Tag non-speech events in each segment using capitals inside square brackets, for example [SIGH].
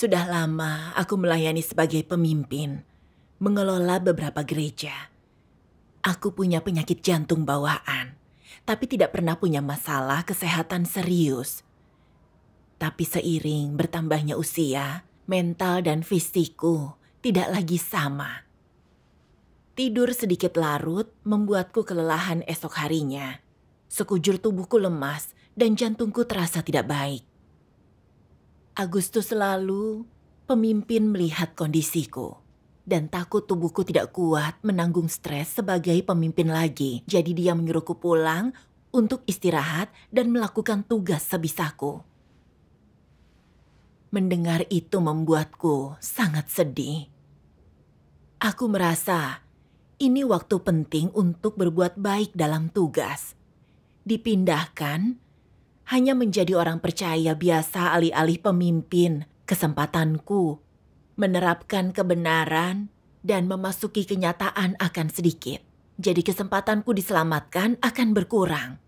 Sudah lama aku melayani sebagai pemimpin, mengelola beberapa gereja. Aku punya penyakit jantung bawaan, tapi tidak pernah punya masalah kesehatan serius. Tapi seiring bertambahnya usia, mental dan fisikku tidak lagi sama. Tidur sedikit larut membuatku kelelahan esok harinya. Sekujur tubuhku lemas dan jantungku terasa tidak baik. Agustus lalu, pemimpin melihat kondisiku dan takut tubuhku tidak kuat menanggung stres sebagai pemimpin lagi. Jadi dia menyuruhku pulang untuk istirahat dan melakukan tugas sebisaku. Mendengar itu membuatku sangat sedih. Aku merasa ini waktu penting untuk berbuat baik dalam tugas. Dipindahkan hanya menjadi orang percaya biasa alih-alih pemimpin. Kesempatanku menerapkan kebenaran dan memasuki kenyataan akan sedikit. Jadi kesempatanku diselamatkan akan berkurang.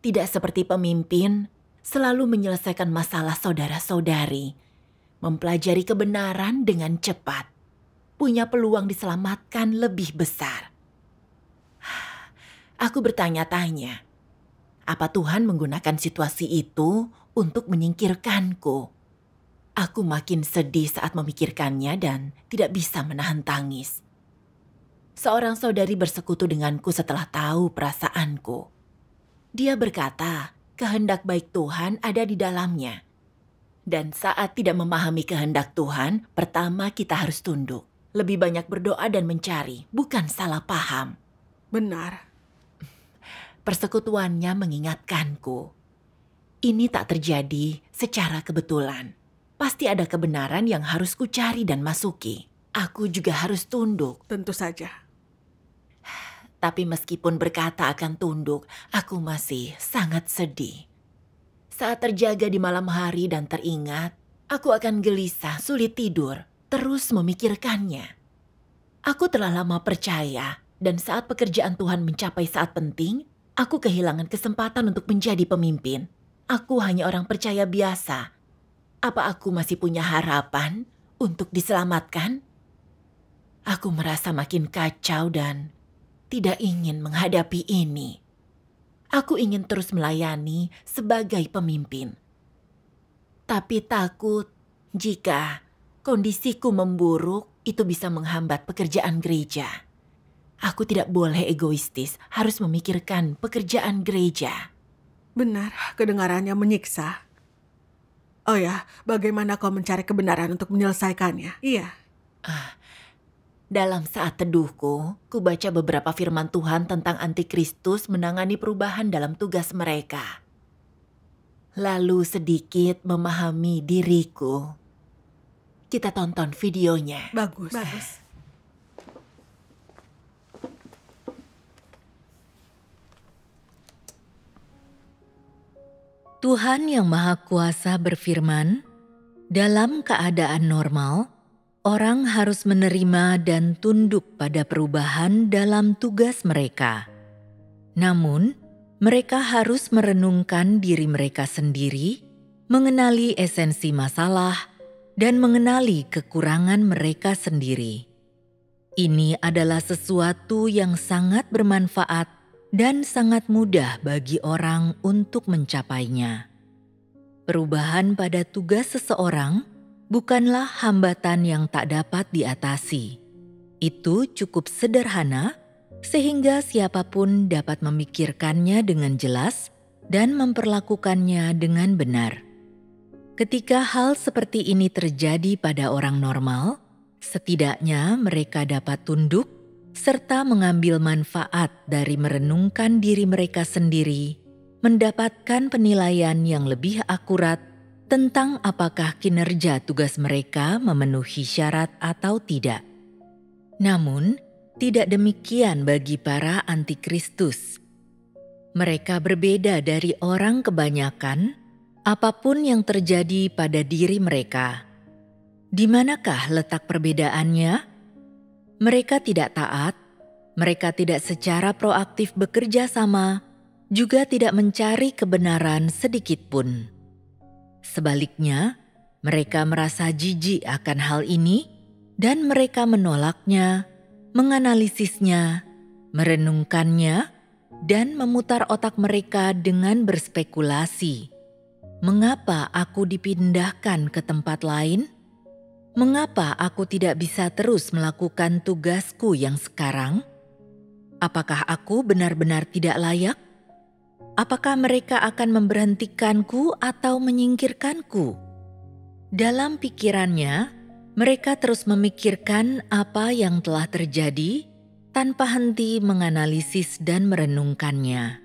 Tidak seperti pemimpin, selalu menyelesaikan masalah saudara-saudari. Mempelajari kebenaran dengan cepat. Punya peluang diselamatkan lebih besar. [SIGHS] Aku bertanya-tanya, apa Tuhan menggunakan situasi itu untuk menyingkirkanku? Aku makin sedih saat memikirkannya dan tidak bisa menahan tangis. Seorang saudari bersekutu denganku setelah tahu perasaanku. Dia berkata, kehendak baik Tuhan ada di dalamnya. Dan saat tidak memahami kehendak Tuhan, pertama kita harus tunduk. Lebih banyak berdoa dan mencari, bukan salah paham. Benar persekutuannya mengingatkanku. Ini tak terjadi secara kebetulan. Pasti ada kebenaran yang harus kucari dan masuki. Aku juga harus tunduk. Tentu saja. Tapi meskipun berkata akan tunduk, aku masih sangat sedih. Saat terjaga di malam hari dan teringat, aku akan gelisah, sulit tidur, terus memikirkannya. Aku telah lama percaya, dan saat pekerjaan Tuhan mencapai saat penting, Aku kehilangan kesempatan untuk menjadi pemimpin. Aku hanya orang percaya biasa. Apa aku masih punya harapan untuk diselamatkan? Aku merasa makin kacau dan tidak ingin menghadapi ini. Aku ingin terus melayani sebagai pemimpin. Tapi takut jika kondisiku memburuk, itu bisa menghambat pekerjaan gereja. Aku tidak boleh egoistis, harus memikirkan pekerjaan gereja. Benar, kedengarannya menyiksa. Oh ya, bagaimana kau mencari kebenaran untuk menyelesaikannya? Iya. Ah, dalam saat teduhku, ku baca beberapa firman Tuhan tentang antikristus menangani perubahan dalam tugas mereka. Lalu sedikit memahami diriku. Kita tonton videonya. Bagus. Bagus. Tuhan yang Maha Kuasa berfirman, "Dalam keadaan normal, orang harus menerima dan tunduk pada perubahan dalam tugas mereka. Namun, mereka harus merenungkan diri mereka sendiri, mengenali esensi masalah, dan mengenali kekurangan mereka sendiri. Ini adalah sesuatu yang sangat bermanfaat dan sangat mudah bagi orang untuk mencapainya. Perubahan pada tugas seseorang bukanlah hambatan yang tak dapat diatasi. Itu cukup sederhana, sehingga siapapun dapat memikirkannya dengan jelas dan memperlakukannya dengan benar. Ketika hal seperti ini terjadi pada orang normal, setidaknya mereka dapat tunduk serta mengambil manfaat dari merenungkan diri mereka sendiri, mendapatkan penilaian yang lebih akurat tentang apakah kinerja tugas mereka memenuhi syarat atau tidak. Namun, tidak demikian bagi para antikristus. Mereka berbeda dari orang kebanyakan, apapun yang terjadi pada diri mereka. Di manakah letak perbedaannya? Mereka tidak taat, mereka tidak secara proaktif bekerja sama, juga tidak mencari kebenaran sedikit pun. Sebaliknya, mereka merasa jijik akan hal ini, dan mereka menolaknya, menganalisisnya, merenungkannya, dan memutar otak mereka dengan berspekulasi. Mengapa aku dipindahkan ke tempat lain? Mengapa aku tidak bisa terus melakukan tugasku yang sekarang? Apakah aku benar-benar tidak layak? Apakah mereka akan memberhentikanku atau menyingkirkanku? Dalam pikirannya, mereka terus memikirkan apa yang telah terjadi tanpa henti menganalisis dan merenungkannya.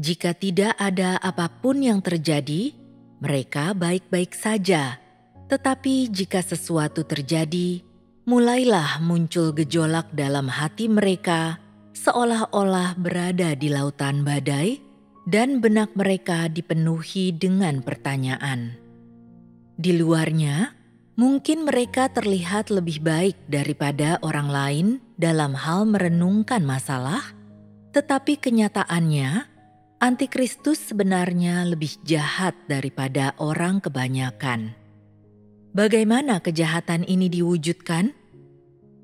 Jika tidak ada apapun yang terjadi, mereka baik-baik saja tetapi jika sesuatu terjadi, mulailah muncul gejolak dalam hati mereka seolah-olah berada di lautan badai dan benak mereka dipenuhi dengan pertanyaan. Di luarnya, mungkin mereka terlihat lebih baik daripada orang lain dalam hal merenungkan masalah, tetapi kenyataannya antikristus sebenarnya lebih jahat daripada orang kebanyakan bagaimana kejahatan ini diwujudkan,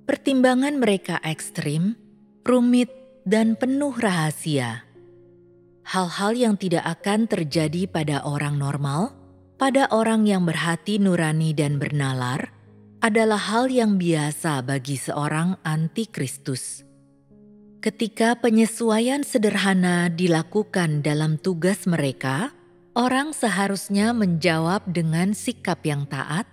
pertimbangan mereka ekstrim, rumit, dan penuh rahasia. Hal-hal yang tidak akan terjadi pada orang normal, pada orang yang berhati nurani dan bernalar, adalah hal yang biasa bagi seorang antikristus. Ketika penyesuaian sederhana dilakukan dalam tugas mereka, orang seharusnya menjawab dengan sikap yang taat,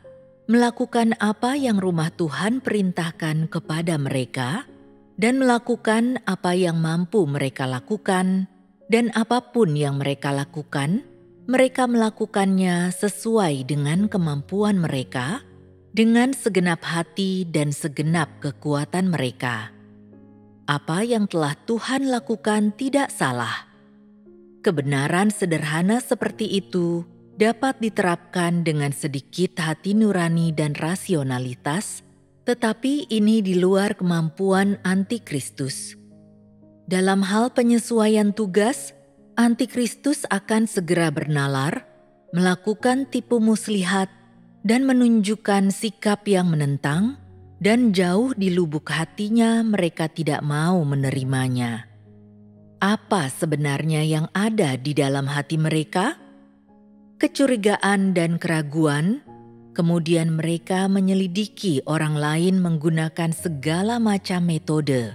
melakukan apa yang rumah Tuhan perintahkan kepada mereka, dan melakukan apa yang mampu mereka lakukan, dan apapun yang mereka lakukan, mereka melakukannya sesuai dengan kemampuan mereka, dengan segenap hati dan segenap kekuatan mereka. Apa yang telah Tuhan lakukan tidak salah. Kebenaran sederhana seperti itu dapat diterapkan dengan sedikit hati nurani dan rasionalitas, tetapi ini di luar kemampuan antikristus. Dalam hal penyesuaian tugas, antikristus akan segera bernalar, melakukan tipu muslihat, dan menunjukkan sikap yang menentang, dan jauh di lubuk hatinya mereka tidak mau menerimanya. Apa sebenarnya yang ada di dalam hati mereka? kecurigaan, dan keraguan. Kemudian mereka menyelidiki orang lain menggunakan segala macam metode.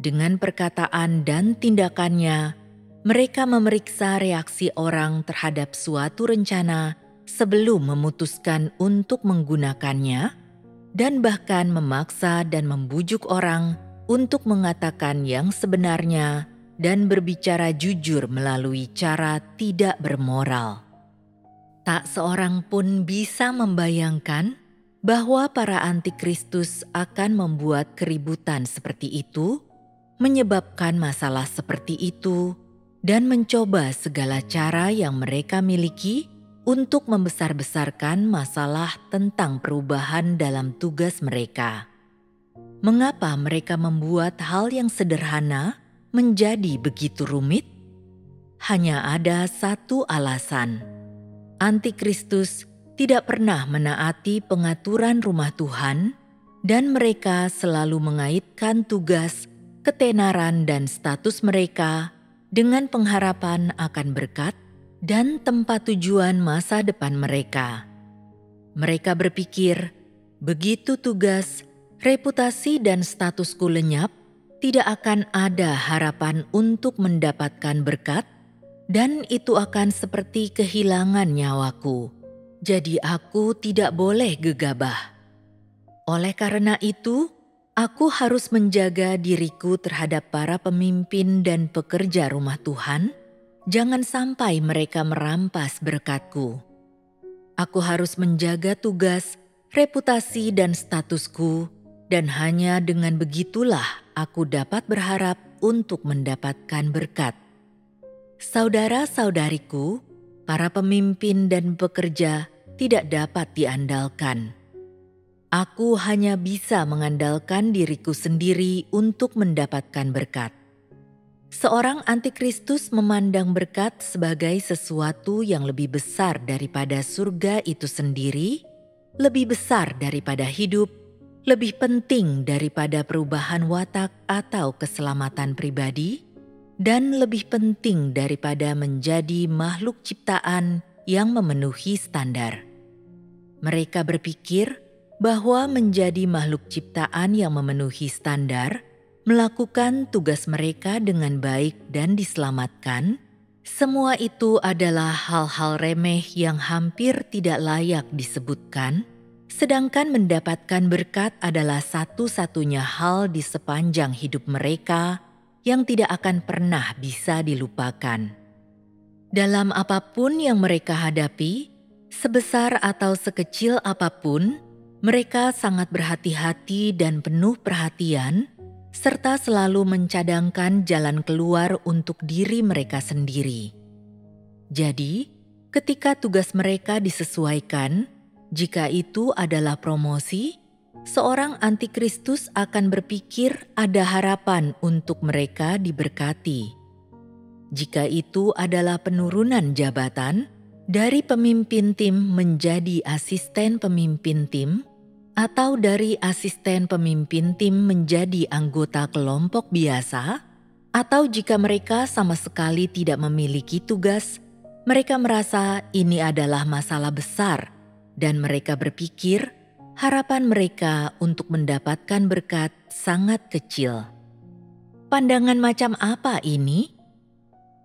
Dengan perkataan dan tindakannya, mereka memeriksa reaksi orang terhadap suatu rencana sebelum memutuskan untuk menggunakannya, dan bahkan memaksa dan membujuk orang untuk mengatakan yang sebenarnya dan berbicara jujur melalui cara tidak bermoral. Tak seorang pun bisa membayangkan bahwa para antikristus akan membuat keributan seperti itu, menyebabkan masalah seperti itu, dan mencoba segala cara yang mereka miliki untuk membesar-besarkan masalah tentang perubahan dalam tugas mereka. Mengapa mereka membuat hal yang sederhana menjadi begitu rumit? Hanya ada satu alasan Antikristus tidak pernah menaati pengaturan rumah Tuhan, dan mereka selalu mengaitkan tugas, ketenaran, dan status mereka dengan pengharapan akan berkat dan tempat tujuan masa depan mereka. Mereka berpikir, begitu tugas, reputasi, dan statusku lenyap, tidak akan ada harapan untuk mendapatkan berkat dan itu akan seperti kehilangan nyawaku. Jadi, aku tidak boleh gegabah. Oleh karena itu, aku harus menjaga diriku terhadap para pemimpin dan pekerja rumah Tuhan. Jangan sampai mereka merampas berkatku. Aku harus menjaga tugas, reputasi, dan statusku, dan hanya dengan begitulah aku dapat berharap untuk mendapatkan berkat. Saudara-saudariku, para pemimpin dan pekerja tidak dapat diandalkan. Aku hanya bisa mengandalkan diriku sendiri untuk mendapatkan berkat. Seorang antikristus memandang berkat sebagai sesuatu yang lebih besar daripada surga itu sendiri, lebih besar daripada hidup, lebih penting daripada perubahan watak atau keselamatan pribadi, dan lebih penting daripada menjadi makhluk ciptaan yang memenuhi standar. Mereka berpikir bahwa menjadi makhluk ciptaan yang memenuhi standar, melakukan tugas mereka dengan baik dan diselamatkan, semua itu adalah hal-hal remeh yang hampir tidak layak disebutkan, sedangkan mendapatkan berkat adalah satu-satunya hal di sepanjang hidup mereka yang tidak akan pernah bisa dilupakan. Dalam apapun yang mereka hadapi, sebesar atau sekecil apapun, mereka sangat berhati-hati dan penuh perhatian, serta selalu mencadangkan jalan keluar untuk diri mereka sendiri. Jadi, ketika tugas mereka disesuaikan, jika itu adalah promosi, seorang antikristus akan berpikir ada harapan untuk mereka diberkati. Jika itu adalah penurunan jabatan dari pemimpin tim menjadi asisten pemimpin tim, atau dari asisten pemimpin tim menjadi anggota kelompok biasa, atau jika mereka sama sekali tidak memiliki tugas, mereka merasa ini adalah masalah besar, dan mereka berpikir harapan mereka untuk mendapatkan berkat sangat kecil. Pandangan macam apa ini?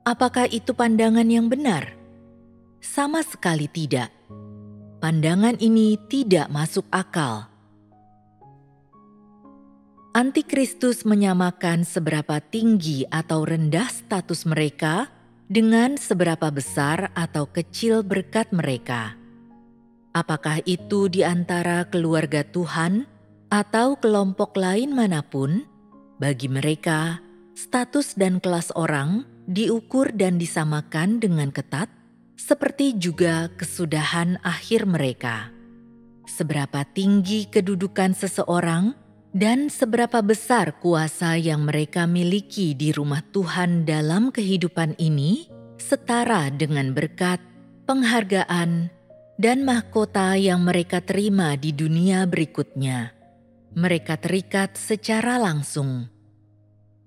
Apakah itu pandangan yang benar? Sama sekali tidak. Pandangan ini tidak masuk akal. Antikristus menyamakan seberapa tinggi atau rendah status mereka dengan seberapa besar atau kecil berkat mereka. Apakah itu di antara keluarga Tuhan atau kelompok lain manapun, bagi mereka status dan kelas orang diukur dan disamakan dengan ketat, seperti juga kesudahan akhir mereka. Seberapa tinggi kedudukan seseorang dan seberapa besar kuasa yang mereka miliki di rumah Tuhan dalam kehidupan ini setara dengan berkat, penghargaan, dan mahkota yang mereka terima di dunia berikutnya. Mereka terikat secara langsung.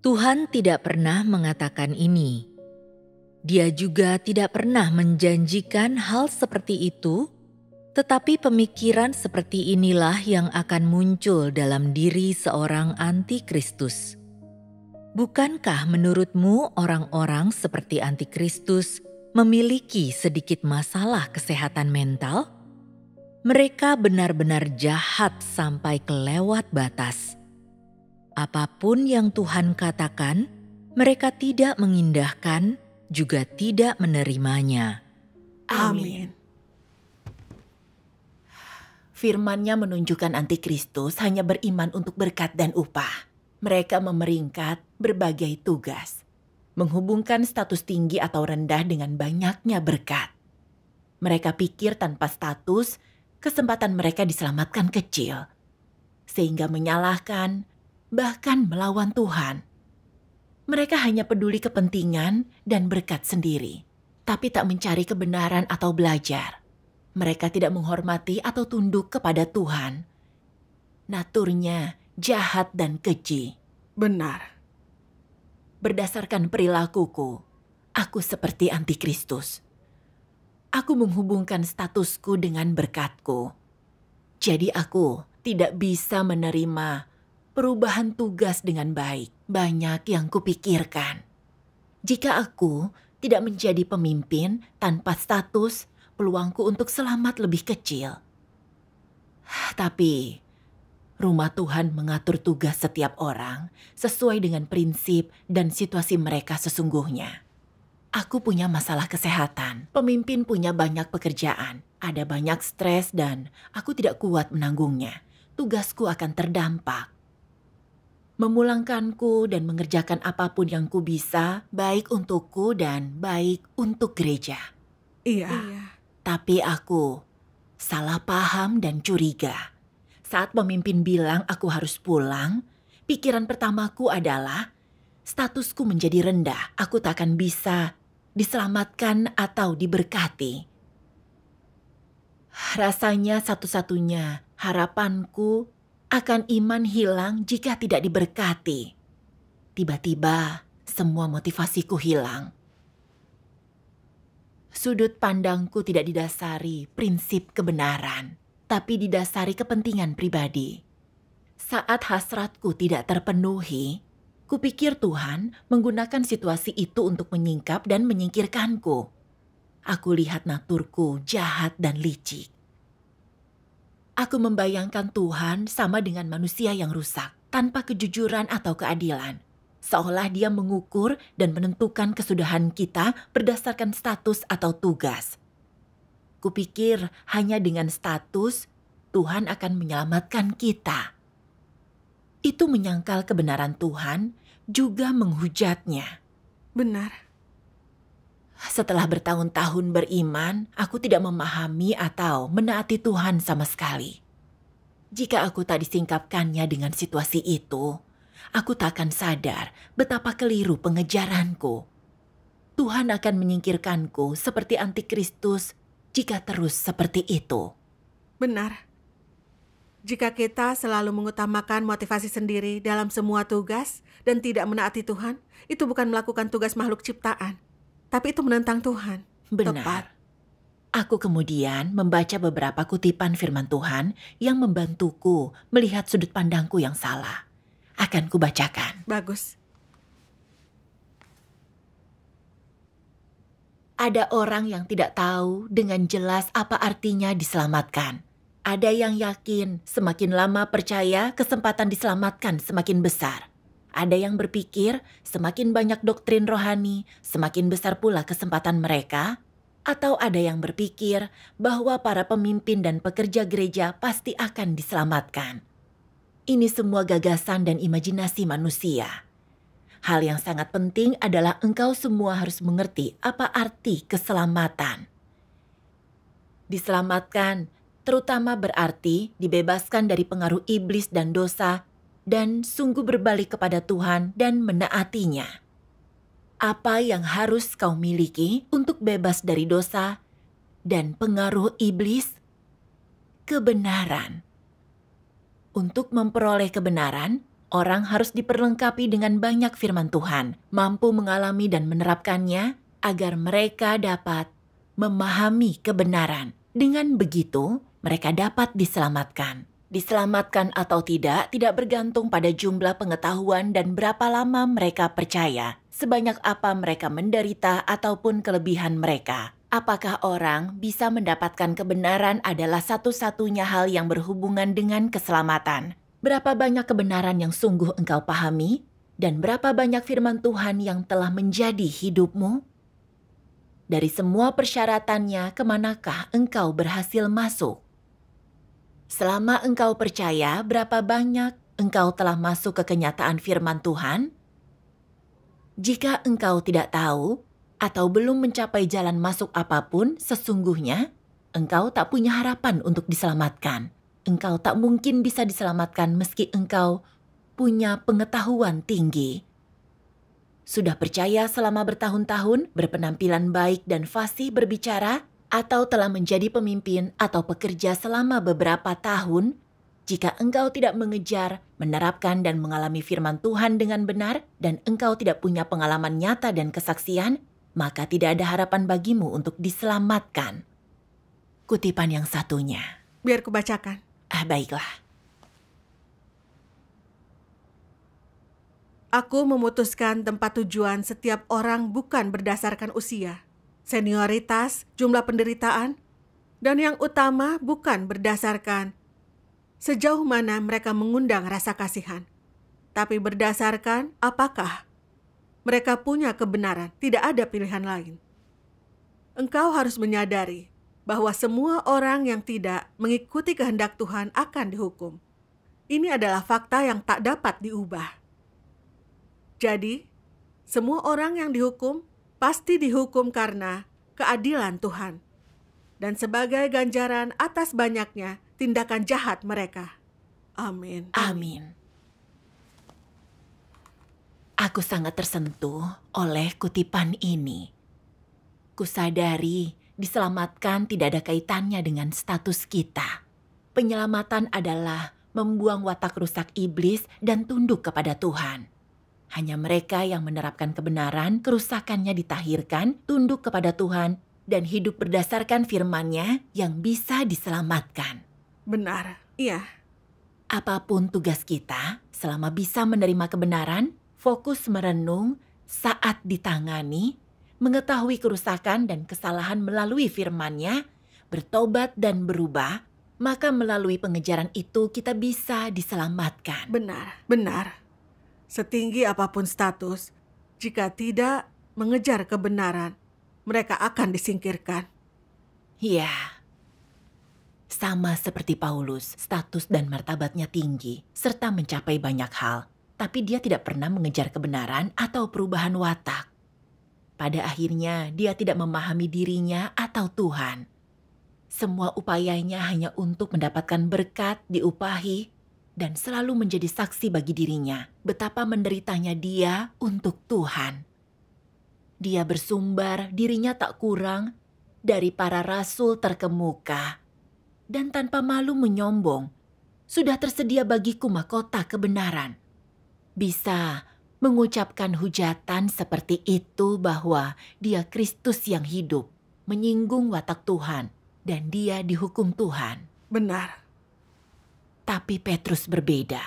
Tuhan tidak pernah mengatakan ini. Dia juga tidak pernah menjanjikan hal seperti itu, tetapi pemikiran seperti inilah yang akan muncul dalam diri seorang antikristus. Bukankah menurutmu orang-orang seperti antikristus? memiliki sedikit masalah kesehatan mental, mereka benar-benar jahat sampai kelewat batas. Apapun yang Tuhan katakan, mereka tidak mengindahkan, juga tidak menerimanya. Amin. Firmannya menunjukkan antikristus hanya beriman untuk berkat dan upah. Mereka memeringkat berbagai tugas, menghubungkan status tinggi atau rendah dengan banyaknya berkat. Mereka pikir tanpa status, kesempatan mereka diselamatkan kecil, sehingga menyalahkan, bahkan melawan Tuhan. Mereka hanya peduli kepentingan dan berkat sendiri, tapi tak mencari kebenaran atau belajar. Mereka tidak menghormati atau tunduk kepada Tuhan. Naturnya jahat dan keji. Benar, berdasarkan perilakuku, aku seperti antikristus. Aku menghubungkan statusku dengan berkatku. Jadi aku tidak bisa menerima perubahan tugas dengan baik. Banyak yang kupikirkan. Jika aku tidak menjadi pemimpin tanpa status, peluangku untuk selamat lebih kecil. Tapi rumah Tuhan mengatur tugas setiap orang sesuai dengan prinsip dan situasi mereka sesungguhnya. Aku punya masalah kesehatan, pemimpin punya banyak pekerjaan, ada banyak stres dan aku tidak kuat menanggungnya. Tugasku akan terdampak. Memulangkanku dan mengerjakan apapun yang ku bisa, baik untukku dan baik untuk gereja. Iya. iya. Tapi aku salah paham dan curiga saat pemimpin bilang aku harus pulang, pikiran pertamaku adalah statusku menjadi rendah. Aku tak akan bisa diselamatkan atau diberkati. Rasanya satu-satunya harapanku akan iman hilang jika tidak diberkati. Tiba-tiba semua motivasiku hilang. Sudut pandangku tidak didasari prinsip kebenaran tapi didasari kepentingan pribadi. Saat hasratku tidak terpenuhi, kupikir Tuhan menggunakan situasi itu untuk menyingkap dan menyingkirkanku. Aku lihat naturku jahat dan licik. Aku membayangkan Tuhan sama dengan manusia yang rusak, tanpa kejujuran atau keadilan. Seolah dia mengukur dan menentukan kesudahan kita berdasarkan status atau tugas – Kupikir hanya dengan status Tuhan akan menyelamatkan kita. Itu menyangkal kebenaran Tuhan juga menghujatnya. Benar. Setelah bertahun-tahun beriman, aku tidak memahami atau menaati Tuhan sama sekali. Jika aku tak disingkapkannya dengan situasi itu, aku tak akan sadar betapa keliru pengejaranku. Tuhan akan menyingkirkanku seperti antikristus jika terus seperti itu. Benar. Jika kita selalu mengutamakan motivasi sendiri dalam semua tugas dan tidak menaati Tuhan, itu bukan melakukan tugas makhluk ciptaan, tapi itu menentang Tuhan. Benar. Tepat. Aku kemudian membaca beberapa kutipan firman Tuhan yang membantuku melihat sudut pandangku yang salah. Akan kubacakan. Bagus. Ada orang yang tidak tahu dengan jelas apa artinya diselamatkan. Ada yang yakin semakin lama percaya kesempatan diselamatkan semakin besar. Ada yang berpikir semakin banyak doktrin rohani, semakin besar pula kesempatan mereka. Atau ada yang berpikir bahwa para pemimpin dan pekerja gereja pasti akan diselamatkan. Ini semua gagasan dan imajinasi manusia. Hal yang sangat penting adalah engkau semua harus mengerti apa arti keselamatan. Diselamatkan terutama berarti dibebaskan dari pengaruh iblis dan dosa dan sungguh berbalik kepada Tuhan dan menaatinya. Apa yang harus kau miliki untuk bebas dari dosa dan pengaruh iblis? Kebenaran. Untuk memperoleh kebenaran, orang harus diperlengkapi dengan banyak firman Tuhan, mampu mengalami dan menerapkannya agar mereka dapat memahami kebenaran. Dengan begitu, mereka dapat diselamatkan. Diselamatkan atau tidak tidak bergantung pada jumlah pengetahuan dan berapa lama mereka percaya, sebanyak apa mereka menderita ataupun kelebihan mereka. Apakah orang bisa mendapatkan kebenaran adalah satu-satunya hal yang berhubungan dengan keselamatan berapa banyak kebenaran yang sungguh engkau pahami, dan berapa banyak firman Tuhan yang telah menjadi hidupmu? Dari semua persyaratannya, kemanakah engkau berhasil masuk? Selama engkau percaya, berapa banyak engkau telah masuk ke kenyataan firman Tuhan? Jika engkau tidak tahu atau belum mencapai jalan masuk apapun, sesungguhnya engkau tak punya harapan untuk diselamatkan engkau tak mungkin bisa diselamatkan meski engkau punya pengetahuan tinggi. Sudah percaya selama bertahun-tahun, berpenampilan baik dan fasih berbicara, atau telah menjadi pemimpin atau pekerja selama beberapa tahun, jika engkau tidak mengejar, menerapkan dan mengalami firman Tuhan dengan benar, dan engkau tidak punya pengalaman nyata dan kesaksian, maka tidak ada harapan bagimu untuk diselamatkan. Kutipan yang satunya. Biar kubacakan. Ah, baiklah. Aku memutuskan tempat tujuan setiap orang bukan berdasarkan usia, senioritas, jumlah penderitaan, dan yang utama bukan berdasarkan sejauh mana mereka mengundang rasa kasihan, tapi berdasarkan apakah mereka punya kebenaran, tidak ada pilihan lain. Engkau harus menyadari bahwa semua orang yang tidak mengikuti kehendak Tuhan akan dihukum. Ini adalah fakta yang tak dapat diubah. Jadi, semua orang yang dihukum pasti dihukum karena keadilan Tuhan dan sebagai ganjaran atas banyaknya tindakan jahat mereka. Amin. Amin. Aku sangat tersentuh oleh kutipan ini. Kusadari diselamatkan tidak ada kaitannya dengan status kita. Penyelamatan adalah membuang watak rusak iblis dan tunduk kepada Tuhan. Hanya mereka yang menerapkan kebenaran, kerusakannya ditahirkan, tunduk kepada Tuhan, dan hidup berdasarkan firman-Nya yang bisa diselamatkan. Benar, iya. Apapun tugas kita, selama bisa menerima kebenaran, fokus merenung saat ditangani mengetahui kerusakan dan kesalahan melalui firman-Nya, bertobat dan berubah, maka melalui pengejaran itu kita bisa diselamatkan. Benar, benar. Setinggi apapun status, jika tidak mengejar kebenaran, mereka akan disingkirkan. Iya. Sama seperti Paulus, status dan martabatnya tinggi, serta mencapai banyak hal. Tapi dia tidak pernah mengejar kebenaran atau perubahan watak. Pada akhirnya, dia tidak memahami dirinya atau Tuhan. Semua upayanya hanya untuk mendapatkan berkat, diupahi, dan selalu menjadi saksi bagi dirinya betapa menderitanya dia untuk Tuhan. Dia bersumbar dirinya tak kurang dari para rasul terkemuka dan tanpa malu menyombong, sudah tersedia bagiku mahkota kebenaran. Bisa mengucapkan hujatan seperti itu bahwa dia Kristus yang hidup, menyinggung watak Tuhan, dan dia dihukum Tuhan. Benar. Tapi Petrus berbeda.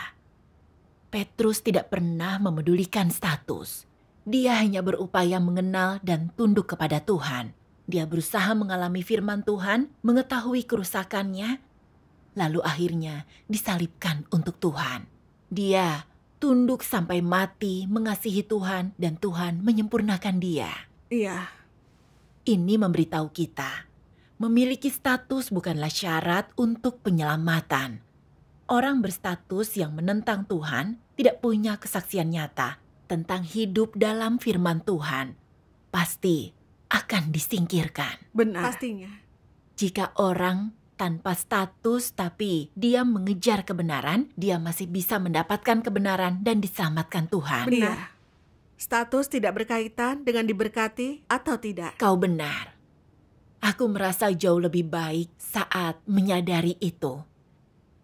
Petrus tidak pernah memedulikan status. Dia hanya berupaya mengenal dan tunduk kepada Tuhan. Dia berusaha mengalami firman Tuhan, mengetahui kerusakannya, lalu akhirnya disalibkan untuk Tuhan. Dia tunduk sampai mati mengasihi Tuhan dan Tuhan menyempurnakan dia. Iya. Ini memberitahu kita, memiliki status bukanlah syarat untuk penyelamatan. Orang berstatus yang menentang Tuhan tidak punya kesaksian nyata tentang hidup dalam firman Tuhan. Pasti akan disingkirkan. Benar. Pastinya. Jika orang tanpa status, tapi dia mengejar kebenaran, dia masih bisa mendapatkan kebenaran dan diselamatkan Tuhan. Benar. Iya. Status tidak berkaitan dengan diberkati atau tidak. Kau benar. Aku merasa jauh lebih baik saat menyadari itu.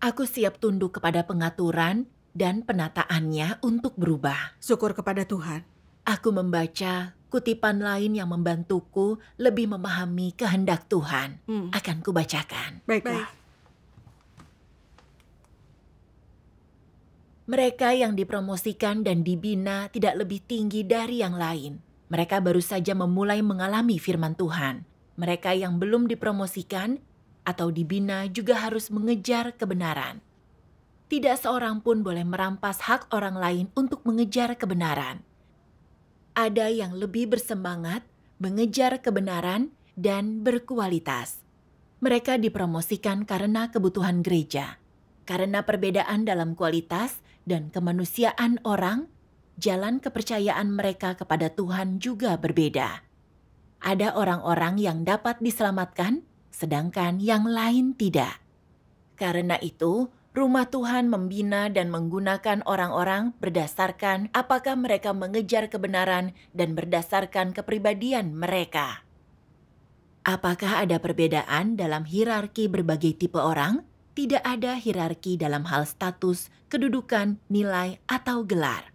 Aku siap tunduk kepada pengaturan dan penataannya untuk berubah. Syukur kepada Tuhan. Aku membaca kutipan lain yang membantuku lebih memahami kehendak Tuhan. Hmm. Akan kubacakan. Baiklah. Baik. Mereka yang dipromosikan dan dibina tidak lebih tinggi dari yang lain. Mereka baru saja memulai mengalami firman Tuhan. Mereka yang belum dipromosikan atau dibina juga harus mengejar kebenaran. Tidak seorang pun boleh merampas hak orang lain untuk mengejar kebenaran ada yang lebih bersemangat, mengejar kebenaran, dan berkualitas. Mereka dipromosikan karena kebutuhan gereja, karena perbedaan dalam kualitas dan kemanusiaan orang. Jalan kepercayaan mereka kepada Tuhan juga berbeda. Ada orang-orang yang dapat diselamatkan, sedangkan yang lain tidak. Karena itu, Rumah Tuhan membina dan menggunakan orang-orang berdasarkan apakah mereka mengejar kebenaran dan berdasarkan kepribadian mereka. Apakah ada perbedaan dalam hierarki berbagai tipe orang? Tidak ada hierarki dalam hal status, kedudukan, nilai, atau gelar.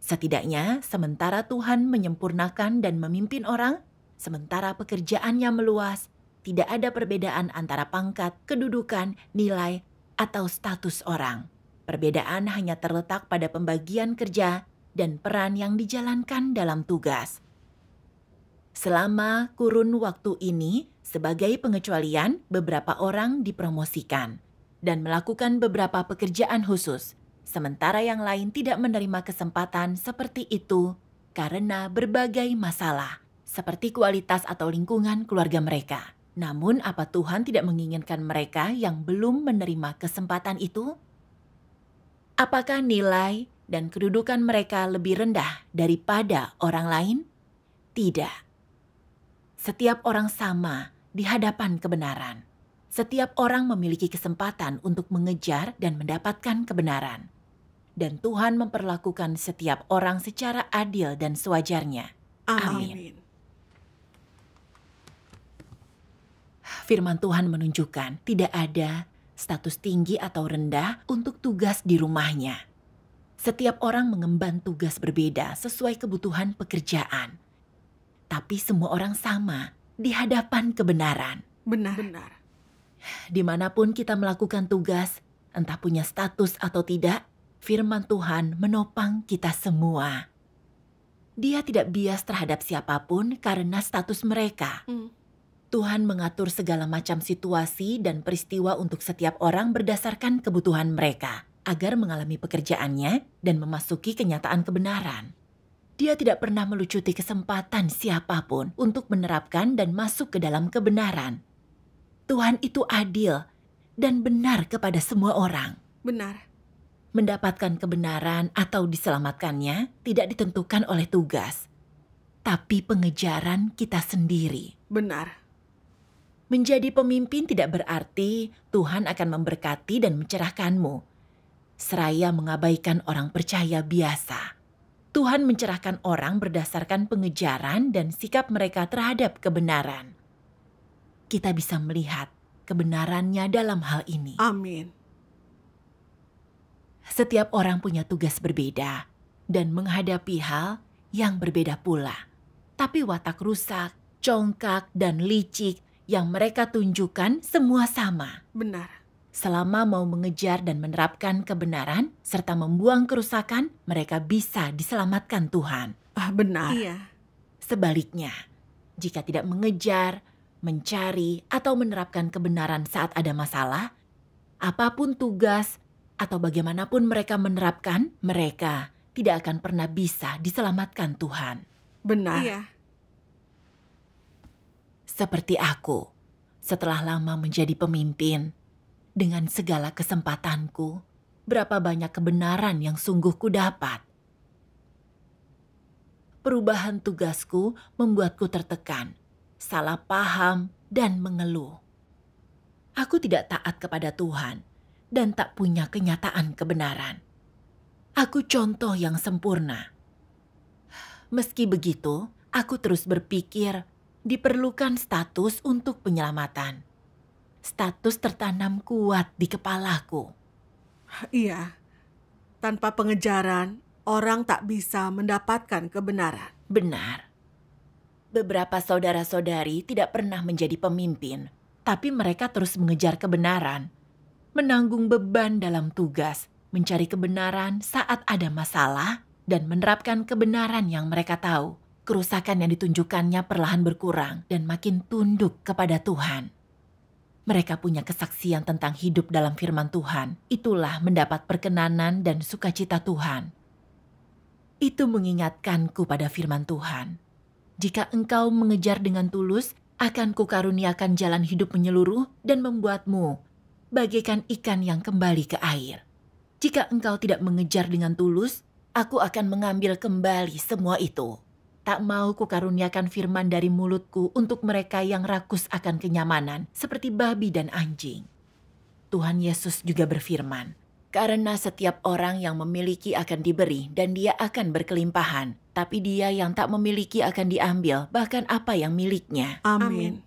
Setidaknya, sementara Tuhan menyempurnakan dan memimpin orang, sementara pekerjaannya meluas, tidak ada perbedaan antara pangkat, kedudukan, nilai, atau status orang. Perbedaan hanya terletak pada pembagian kerja dan peran yang dijalankan dalam tugas. Selama kurun waktu ini, sebagai pengecualian, beberapa orang dipromosikan dan melakukan beberapa pekerjaan khusus, sementara yang lain tidak menerima kesempatan seperti itu karena berbagai masalah, seperti kualitas atau lingkungan keluarga mereka. Namun, apa Tuhan tidak menginginkan mereka yang belum menerima kesempatan itu? Apakah nilai dan kedudukan mereka lebih rendah daripada orang lain? Tidak. Setiap orang sama di hadapan kebenaran. Setiap orang memiliki kesempatan untuk mengejar dan mendapatkan kebenaran dan Tuhan memperlakukan setiap orang secara adil dan sewajarnya. Amin. Amin. Firman Tuhan menunjukkan tidak ada status tinggi atau rendah untuk tugas di rumahnya. Setiap orang mengemban tugas berbeda sesuai kebutuhan pekerjaan. Tapi semua orang sama di hadapan kebenaran. Benar. Benar. Dimanapun kita melakukan tugas, entah punya status atau tidak, firman Tuhan menopang kita semua. Dia tidak bias terhadap siapapun karena status mereka. Hmm. Tuhan mengatur segala macam situasi dan peristiwa untuk setiap orang berdasarkan kebutuhan mereka agar mengalami pekerjaannya dan memasuki kenyataan kebenaran. Dia tidak pernah melucuti kesempatan siapapun untuk menerapkan dan masuk ke dalam kebenaran. Tuhan itu adil dan benar kepada semua orang. Benar. Mendapatkan kebenaran atau diselamatkannya tidak ditentukan oleh tugas, tapi pengejaran kita sendiri. Benar. Menjadi pemimpin tidak berarti Tuhan akan memberkati dan mencerahkanmu. Seraya mengabaikan orang percaya biasa. Tuhan mencerahkan orang berdasarkan pengejaran dan sikap mereka terhadap kebenaran. Kita bisa melihat kebenarannya dalam hal ini. Amin. Setiap orang punya tugas berbeda dan menghadapi hal yang berbeda pula. Tapi watak rusak, congkak, dan licik yang mereka tunjukkan semua sama. Benar. Selama mau mengejar dan menerapkan kebenaran serta membuang kerusakan, mereka bisa diselamatkan Tuhan. Ah, benar. Iya. Sebaliknya, jika tidak mengejar, mencari, atau menerapkan kebenaran saat ada masalah, apapun tugas atau bagaimanapun mereka menerapkan, mereka tidak akan pernah bisa diselamatkan Tuhan. Benar. Iya seperti aku setelah lama menjadi pemimpin. Dengan segala kesempatanku, berapa banyak kebenaran yang sungguh ku dapat. Perubahan tugasku membuatku tertekan, salah paham, dan mengeluh. Aku tidak taat kepada Tuhan dan tak punya kenyataan kebenaran. Aku contoh yang sempurna. Meski begitu, aku terus berpikir diperlukan status untuk penyelamatan. Status tertanam kuat di kepalaku. Iya, tanpa pengejaran, orang tak bisa mendapatkan kebenaran. Benar. Beberapa saudara-saudari tidak pernah menjadi pemimpin, tapi mereka terus mengejar kebenaran, menanggung beban dalam tugas, mencari kebenaran saat ada masalah, dan menerapkan kebenaran yang mereka tahu kerusakan yang ditunjukkannya perlahan berkurang dan makin tunduk kepada Tuhan. Mereka punya kesaksian tentang hidup dalam firman Tuhan. Itulah mendapat perkenanan dan sukacita Tuhan. Itu mengingatkanku pada firman Tuhan. Jika engkau mengejar dengan tulus, akan kukaruniakan jalan hidup menyeluruh dan membuatmu bagaikan ikan yang kembali ke air. Jika engkau tidak mengejar dengan tulus, aku akan mengambil kembali semua itu tak mau kukaruniakan firman dari mulutku untuk mereka yang rakus akan kenyamanan, seperti babi dan anjing. Tuhan Yesus juga berfirman, karena setiap orang yang memiliki akan diberi dan dia akan berkelimpahan, tapi dia yang tak memiliki akan diambil, bahkan apa yang miliknya. Amin.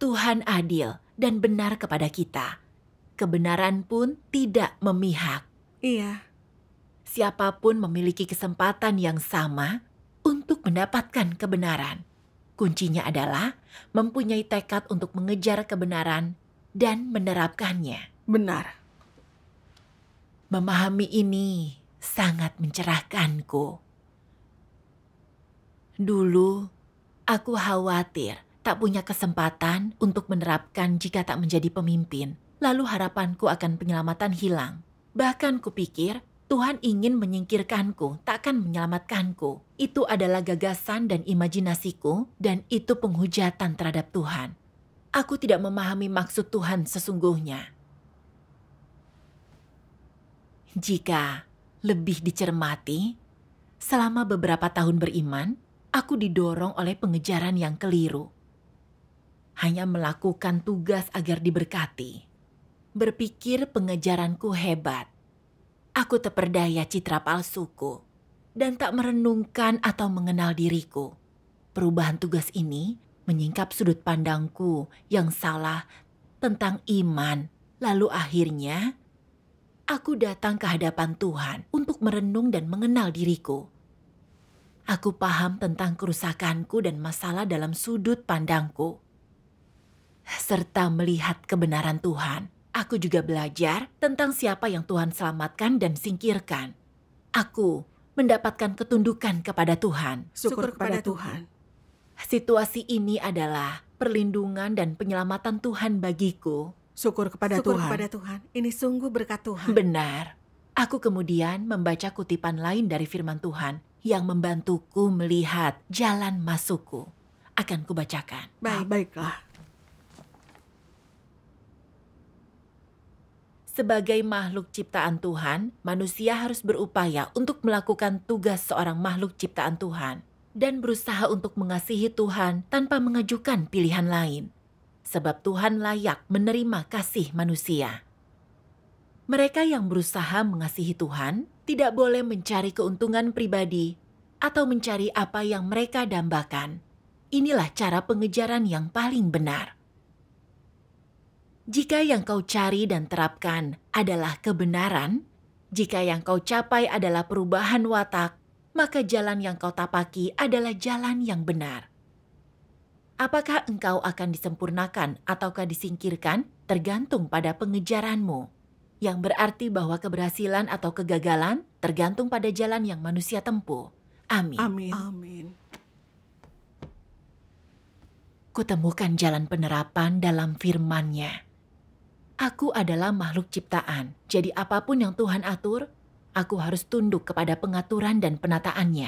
Tuhan adil dan benar kepada kita. Kebenaran pun tidak memihak. Iya. Siapapun memiliki kesempatan yang sama untuk mendapatkan kebenaran. Kuncinya adalah mempunyai tekad untuk mengejar kebenaran dan menerapkannya. Benar. Memahami ini sangat mencerahkanku. Dulu aku khawatir tak punya kesempatan untuk menerapkan jika tak menjadi pemimpin. Lalu harapanku akan penyelamatan hilang. Bahkan kupikir Tuhan ingin menyingkirkanku, takkan menyelamatkanku. Itu adalah gagasan dan imajinasiku, dan itu penghujatan terhadap Tuhan. Aku tidak memahami maksud Tuhan sesungguhnya. Jika lebih dicermati, selama beberapa tahun beriman, aku didorong oleh pengejaran yang keliru. Hanya melakukan tugas agar diberkati. Berpikir pengejaranku hebat aku terperdaya citra palsuku dan tak merenungkan atau mengenal diriku. Perubahan tugas ini menyingkap sudut pandangku yang salah tentang iman. Lalu akhirnya, aku datang ke hadapan Tuhan untuk merenung dan mengenal diriku. Aku paham tentang kerusakanku dan masalah dalam sudut pandangku, serta melihat kebenaran Tuhan. Aku juga belajar tentang siapa yang Tuhan selamatkan dan singkirkan. Aku mendapatkan ketundukan kepada Tuhan. Syukur kepada Tuhan. Situasi ini adalah perlindungan dan penyelamatan Tuhan bagiku. Syukur kepada Syukur Tuhan. kepada Tuhan. Ini sungguh berkat Tuhan. Benar. Aku kemudian membaca kutipan lain dari firman Tuhan yang membantuku melihat jalan masukku. Akan kubacakan. Baik. baiklah. Sebagai makhluk ciptaan Tuhan, manusia harus berupaya untuk melakukan tugas seorang makhluk ciptaan Tuhan dan berusaha untuk mengasihi Tuhan tanpa mengajukan pilihan lain, sebab Tuhan layak menerima kasih manusia. Mereka yang berusaha mengasihi Tuhan tidak boleh mencari keuntungan pribadi atau mencari apa yang mereka dambakan. Inilah cara pengejaran yang paling benar. Jika yang kau cari dan terapkan adalah kebenaran, jika yang kau capai adalah perubahan watak, maka jalan yang kau tapaki adalah jalan yang benar. Apakah engkau akan disempurnakan ataukah disingkirkan tergantung pada pengejaranmu, yang berarti bahwa keberhasilan atau kegagalan tergantung pada jalan yang manusia tempuh. Amin. Amin. Amin. Kutemukan jalan penerapan dalam firman-Nya. Aku adalah makhluk ciptaan, jadi apapun yang Tuhan atur, aku harus tunduk kepada pengaturan dan penataannya.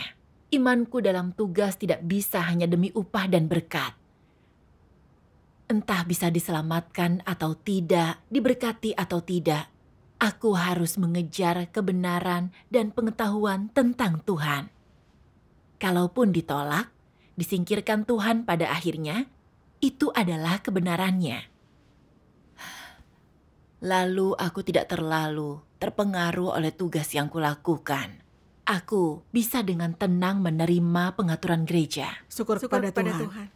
Imanku dalam tugas tidak bisa hanya demi upah dan berkat. Entah bisa diselamatkan atau tidak, diberkati atau tidak, aku harus mengejar kebenaran dan pengetahuan tentang Tuhan. Kalaupun ditolak, disingkirkan Tuhan pada akhirnya, itu adalah kebenarannya Lalu aku tidak terlalu terpengaruh oleh tugas yang kulakukan. Aku bisa dengan tenang menerima pengaturan gereja. Syukur, Syukur kepada, Tuhan. Tuhan.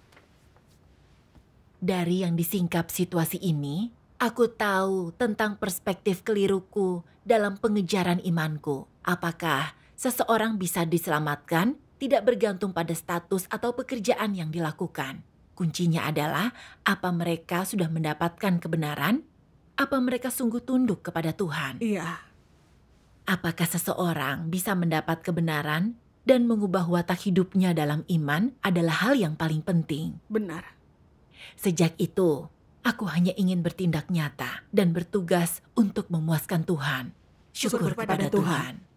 Dari yang disingkap situasi ini, aku tahu tentang perspektif keliruku dalam pengejaran imanku. Apakah seseorang bisa diselamatkan tidak bergantung pada status atau pekerjaan yang dilakukan? Kuncinya adalah apa mereka sudah mendapatkan kebenaran apa mereka sungguh tunduk kepada Tuhan? Iya. Apakah seseorang bisa mendapat kebenaran dan mengubah watak hidupnya dalam iman adalah hal yang paling penting. Benar. Sejak itu, aku hanya ingin bertindak nyata dan bertugas untuk memuaskan Tuhan. Syukur, Syukur kepada, kepada Tuhan. Tuhan.